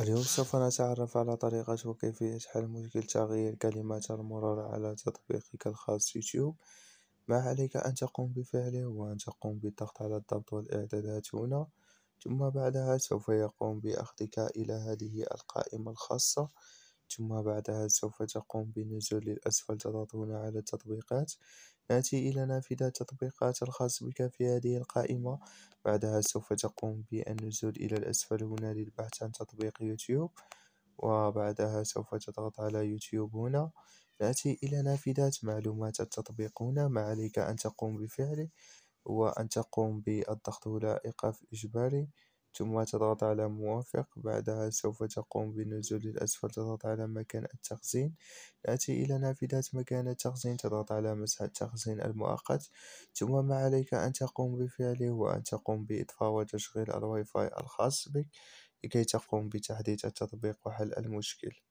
اليوم سوف نتعرف على طريقة وكيفية حل مشكل تغيير كلمات المرور على تطبيقك الخاص يوتيوب ما عليك أن تقوم بفعله هو أن تقوم بالضغط على الضبط والإعدادات هنا ثم بعدها سوف يقوم بأخذك إلى هذه القائمة الخاصة ثم بعدها سوف تقوم بالنزول للأسفل تضغطون على التطبيقات نأتي إلى نافذة التطبيقات الخاص بك في هذه القائمة بعدها سوف تقوم بالنزول إلى الأسفل هنا للبحث عن تطبيق يوتيوب وبعدها سوف تضغط على يوتيوب هنا نأتي إلى نافذة معلومات التطبيق هنا ما عليك أن تقوم بفعله هو أن تقوم بالضغط هنا إيقاف إجباري ثم تضغط على موافق بعدها سوف تقوم بالنزول للأسفل تضغط على مكان التخزين نأتي إلى نافذة مكان التخزين تضغط على مسح التخزين المؤقت ثم ما عليك أن تقوم بفعله هو أن تقوم بإطفاء وتشغيل الواي فاي الخاص بك لكي تقوم بتحديث التطبيق وحل المشكل